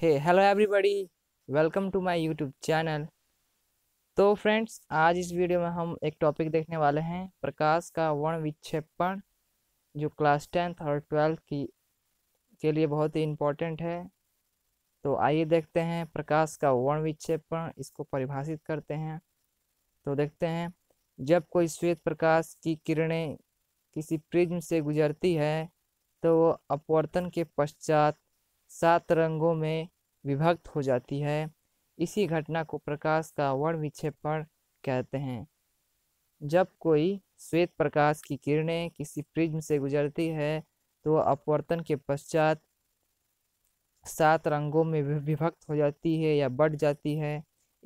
hey hello everybody welcome to my YouTube channel तो friends आज इस वीडियो में हम एक टॉपिक देखने वाले हैं प्रकाश का वर्ण विक्षेपण जो क्लास टेंथ और ट्वेल्थ की के लिए बहुत ही इम्पोर्टेंट है तो आइए देखते हैं प्रकाश का वर्ण विक्षेपण इसको परिभाषित करते हैं तो देखते हैं जब कोई श्वेत प्रकाश की किरणें किसी प्रिज्म से गुजरती है तो वो अपवर्तन के पश्चात सात रंगों में विभक्त हो जाती है इसी घटना को प्रकाश का वर्ण विक्षेपण कहते हैं जब कोई श्वेत प्रकाश की किरणें किसी प्रिज्म से गुजरती है तो वह अपवर्तन के पश्चात सात रंगों में विभक्त हो जाती है या बढ़ जाती है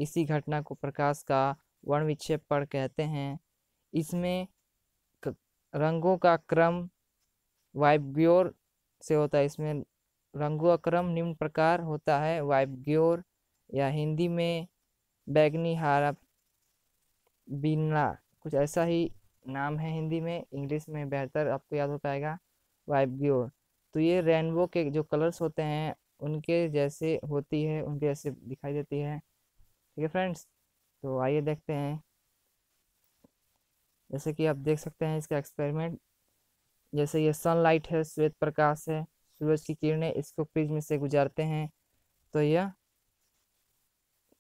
इसी घटना को प्रकाश का वर्ण विक्षेपण कहते हैं इसमें रंगों का क्रम वाइब्योर से होता है इसमें रंगुआ निम्न प्रकार होता है वाइबग्योर या हिंदी में बैगनी हारा बीना कुछ ऐसा ही नाम है हिंदी में इंग्लिश में बेहतर आपको याद हो पाएगा वाइब्योर तो ये रेनबो के जो कलर्स होते हैं उनके जैसे होती है उनके जैसे दिखाई देती है ठीक है फ्रेंड्स तो आइए देखते हैं जैसे कि आप देख सकते हैं इसका एक्सपेरिमेंट जैसे ये सनलाइट है श्वेत प्रकाश है सूरज की किरणें इसको प्रिज्म से गुजारते हैं तो यह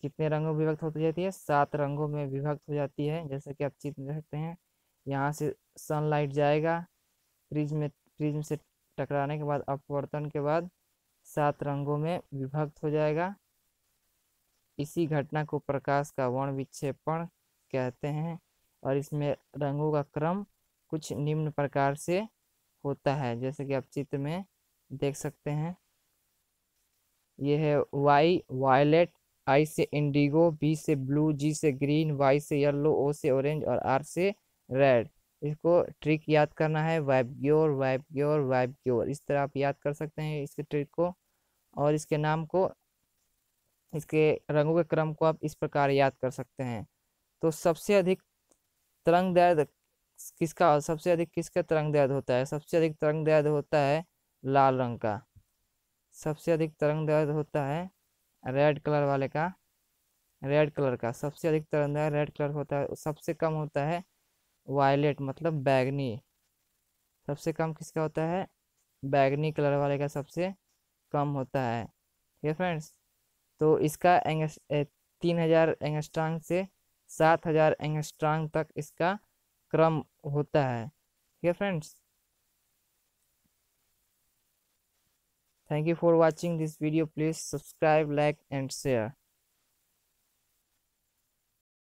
कितने रंगों में विभक्त हो जाती है सात रंगों में विभक्त हो जाती है जैसे कि आप चित्र देख सकते हैं यहाँ से सनलाइट जाएगा प्रिज्म में प्रिज्म से टकराने के बाद अपवर्तन के बाद सात रंगों में विभक्त हो जाएगा इसी घटना को प्रकाश का वर्ण विक्षेपण कहते हैं और इसमें रंगों का क्रम कुछ निम्न प्रकार से होता है जैसे कि आप चित्र में देख सकते हैं ये है वाई वायलेट आई से इंडिगो बी से ब्लू जी से ग्रीन वाई से येलो ओ से ऑरेंज और आर से रेड इसको ट्रिक याद करना है वाइब ग्योर वाइब ग्योर इस तरह आप याद कर सकते हैं इसके ट्रिक को और इसके नाम को इसके रंगों के क्रम को आप इस प्रकार याद कर सकते हैं तो सबसे अधिक तरंग दर्द किसका सबसे अधिक किसका तरंग दर्द होता है सबसे अधिक तरंग दर्द होता है लाल रंग का सबसे अधिक तरंग दर्द होता है रेड कलर वाले का रेड कलर का सबसे अधिक तरंग दर्द रेड कलर होता है सबसे कम होता है वायलेट मतलब बैगनी सबसे कम किसका होता है बैगनी कलर वाले का सबसे कम होता है ठीक है फ्रेंड्स तो इसका एंगस तीन हज़ार एंगस्ट्रांग से सात हज़ार एंगस्ट्रांग तक इसका क्रम होता है ठीक है friends thank you for watching this video please subscribe like and share